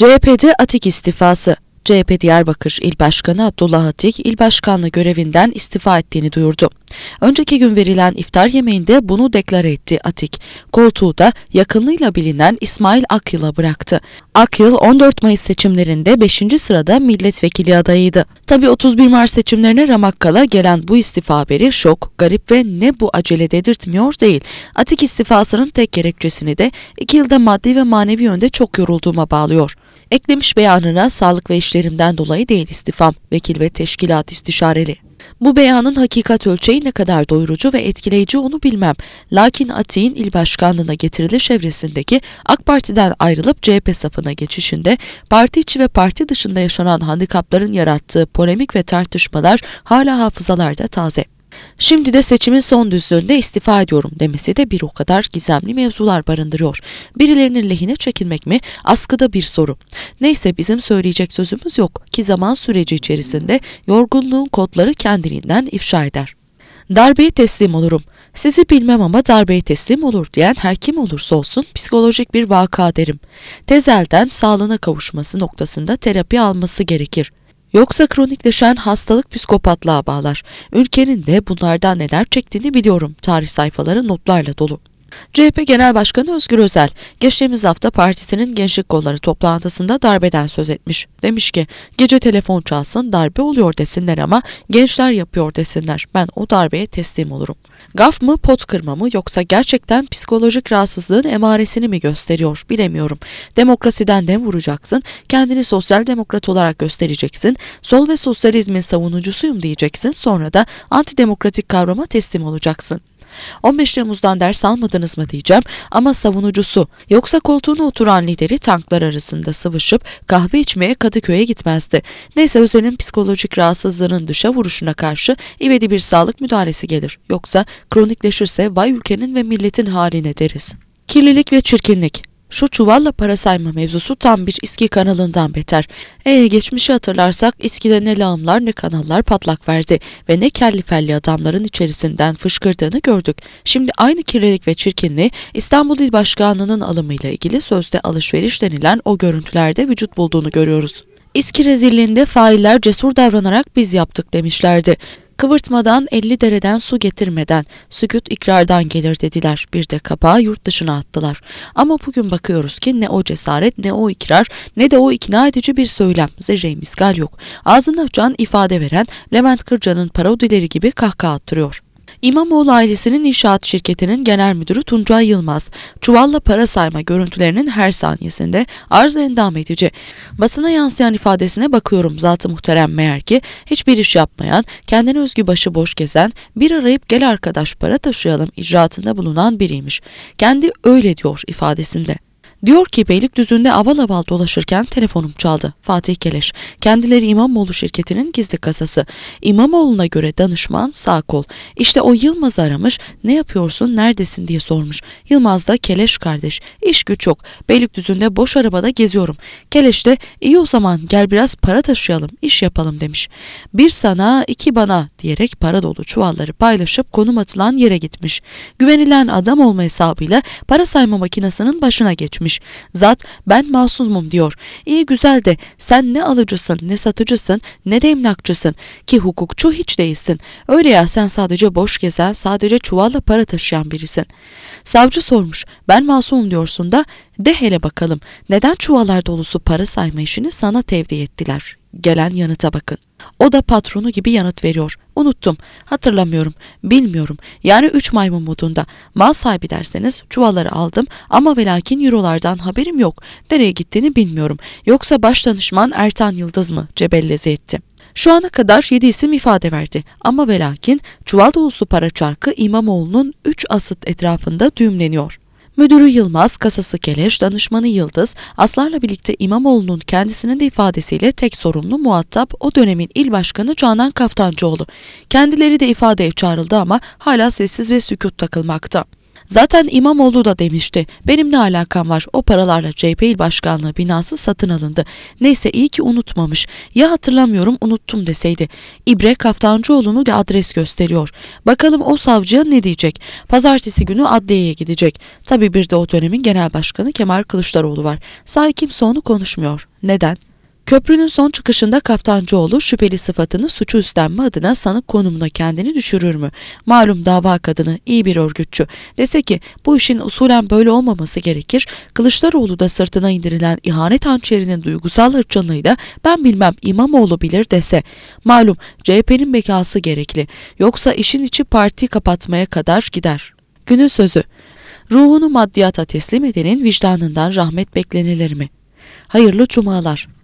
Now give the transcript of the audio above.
CHP'de Atik istifası. CHP Diyarbakır İl Başkanı Abdullah Atik, il başkanlığı görevinden istifa ettiğini duyurdu. Önceki gün verilen iftar yemeğinde bunu deklar etti Atik. Koltuğu da yakınlığıyla bilinen İsmail Akyıl'a bıraktı. Akyıl 14 Mayıs seçimlerinde 5. sırada milletvekili adayıydı. Tabi 31 Mart seçimlerine ramak kala gelen bu istifa haberi şok, garip ve ne bu acele dedirtmiyor değil. Atik istifasının tek gerekçesini de 2 yılda maddi ve manevi yönde çok yorulduğuma bağlıyor. Eklemiş beyanına sağlık ve işlerimden dolayı değil istifam, vekil ve teşkilat istişareli. Bu beyanın hakikat ölçeği ne kadar doyurucu ve etkileyici onu bilmem. Lakin Ati'nin il başkanlığına getiriliş çevresindeki AK Parti'den ayrılıp CHP safına geçişinde parti içi ve parti dışında yaşanan handikapların yarattığı polemik ve tartışmalar hala hafızalarda taze. Şimdi de seçimin son düzlüğünde istifa ediyorum demesi de bir o kadar gizemli mevzular barındırıyor. Birilerinin lehine çekilmek mi? Askıda bir soru. Neyse bizim söyleyecek sözümüz yok ki zaman süreci içerisinde yorgunluğun kodları kendiliğinden ifşa eder. Darbeye teslim olurum. Sizi bilmem ama darbeye teslim olur diyen her kim olursa olsun psikolojik bir vaka derim. Tezelden sağlığına kavuşması noktasında terapi alması gerekir. Yoksa kronikleşen hastalık psikopatlığa bağlar. Ülkenin de bunlardan neler çektiğini biliyorum. Tarih sayfaları notlarla dolu. CHP Genel Başkanı Özgür Özel, geçtiğimiz hafta partisinin gençlik kolları toplantısında darbeden söz etmiş. Demiş ki, gece telefon çalsın darbe oluyor desinler ama gençler yapıyor desinler. Ben o darbeye teslim olurum. Gaf mı, pot kırma mı yoksa gerçekten psikolojik rahatsızlığın emaresini mi gösteriyor bilemiyorum. Demokrasiden de vuracaksın, kendini sosyal demokrat olarak göstereceksin, sol ve sosyalizmin savunucusuyum diyeceksin sonra da antidemokratik kavrama teslim olacaksın. 15 Temmuz'dan ders almadınız mı diyeceğim ama savunucusu yoksa koltuğuna oturan lideri tanklar arasında sıvışıp kahve içmeye Kadıköy'e gitmezdi. Neyse Özel'in psikolojik rahatsızlığının dışa vuruşuna karşı ivedi bir sağlık müdahalesi gelir. Yoksa kronikleşirse vay ülkenin ve milletin haline deriz. Kirlilik ve çirkinlik şu çuvalla para sayma mevzusu tam bir İSKİ kanalından beter. Ee geçmişi hatırlarsak İSKİ'de ne lağımlar ne kanallar patlak verdi ve ne kelli felli adamların içerisinden fışkırdığını gördük. Şimdi aynı kirlilik ve çirkinliği İstanbul İl Başkanlığı'nın alımıyla ilgili sözde alışveriş denilen o görüntülerde vücut bulduğunu görüyoruz. İSKİ rezilliğinde failler cesur davranarak biz yaptık demişlerdi. Kıvırtmadan 50 dereden su getirmeden sükut ikrardan gelir dediler. Bir de kapağı yurt dışına attılar. Ama bugün bakıyoruz ki ne o cesaret ne o ikrar ne de o ikna edici bir söylem. Zerre misgal yok. Ağzını açan ifade veren Levent Kırca'nın parodileri gibi kahkaha attırıyor. İmamoğlu ailesinin inşaat şirketinin genel müdürü Tuncay Yılmaz, çuvalla para sayma görüntülerinin her saniyesinde arz endam edici. Basına yansıyan ifadesine bakıyorum zatı muhterem meğer ki hiçbir iş yapmayan, kendine özgü başı boş gezen, bir arayıp gel arkadaş para taşıyalım icraatında bulunan biriymiş. Kendi öyle diyor ifadesinde. Diyor ki Beylikdüzü'nde aval aval dolaşırken telefonum çaldı. Fatih Keleş. Kendileri İmamoğlu şirketinin gizli kasası. İmamoğlu'na göre danışman sağ kol. İşte o Yılmaz aramış. Ne yapıyorsun neredesin diye sormuş. Yılmaz da Keleş kardeş. İş güç yok. Beylikdüzü'nde boş arabada geziyorum. Keleş de iyi o zaman gel biraz para taşıyalım iş yapalım demiş. Bir sana iki bana diyerek para dolu çuvalları paylaşıp konum atılan yere gitmiş. Güvenilen adam olma hesabıyla para sayma makinesinin başına geçmiş etmiş. Zat ben masumum diyor. İyi güzel de sen ne alıcısın, ne satıcısın, ne de emlakçısın ki hukukçu hiç değilsin. Öyle ya sen sadece boş gezen, sadece çuvalla para taşıyan birisin. Savcı sormuş ben masumum diyorsun da de hele bakalım neden çuvalar dolusu para sayma işini sana tevdi ettiler gelen yanıta bakın. O da patronu gibi yanıt veriyor. Unuttum, hatırlamıyorum, bilmiyorum. Yani üç maymun modunda. Mal sahibi derseniz çuvalları aldım ama ve lakin eurolardan haberim yok. Nereye gittiğini bilmiyorum. Yoksa baş danışman Ertan Yıldız mı cebellezi etti. Şu ana kadar 7 isim ifade verdi ama ve lakin çuval dolusu para çarkı İmamoğlu'nun 3 asıt etrafında düğümleniyor. Müdürü Yılmaz, kasası Keleş, danışmanı Yıldız, Aslar'la birlikte İmamoğlu'nun kendisinin de ifadesiyle tek sorumlu muhatap o dönemin il başkanı Canan Kaftancıoğlu. Kendileri de ifadeye çağrıldı ama hala sessiz ve sükut takılmakta. Zaten İmamoğlu da demişti. Benim ne alakam var? O paralarla CHP il başkanlığı binası satın alındı. Neyse iyi ki unutmamış. Ya hatırlamıyorum unuttum deseydi. İbre Kaftancıoğlu'nu adres gösteriyor. Bakalım o savcıya ne diyecek? Pazartesi günü adliyeye gidecek. Tabi bir de o dönemin genel başkanı Kemal Kılıçdaroğlu var. Sahi kimse onu konuşmuyor. Neden? Köprünün son çıkışında Kaftancıoğlu şüpheli sıfatını suçu üstlenme adına sanık konumuna kendini düşürür mü? Malum dava kadını iyi bir örgütçü. Dese ki bu işin usulen böyle olmaması gerekir. Kılıçdaroğlu da sırtına indirilen ihanet hançerinin duygusal da ben bilmem İmamoğlu bilir dese. Malum CHP'nin bekası gerekli. Yoksa işin içi parti kapatmaya kadar gider. Günün sözü. Ruhunu maddiyata teslim edenin vicdanından rahmet beklenilir mi? Hayırlı cumalar.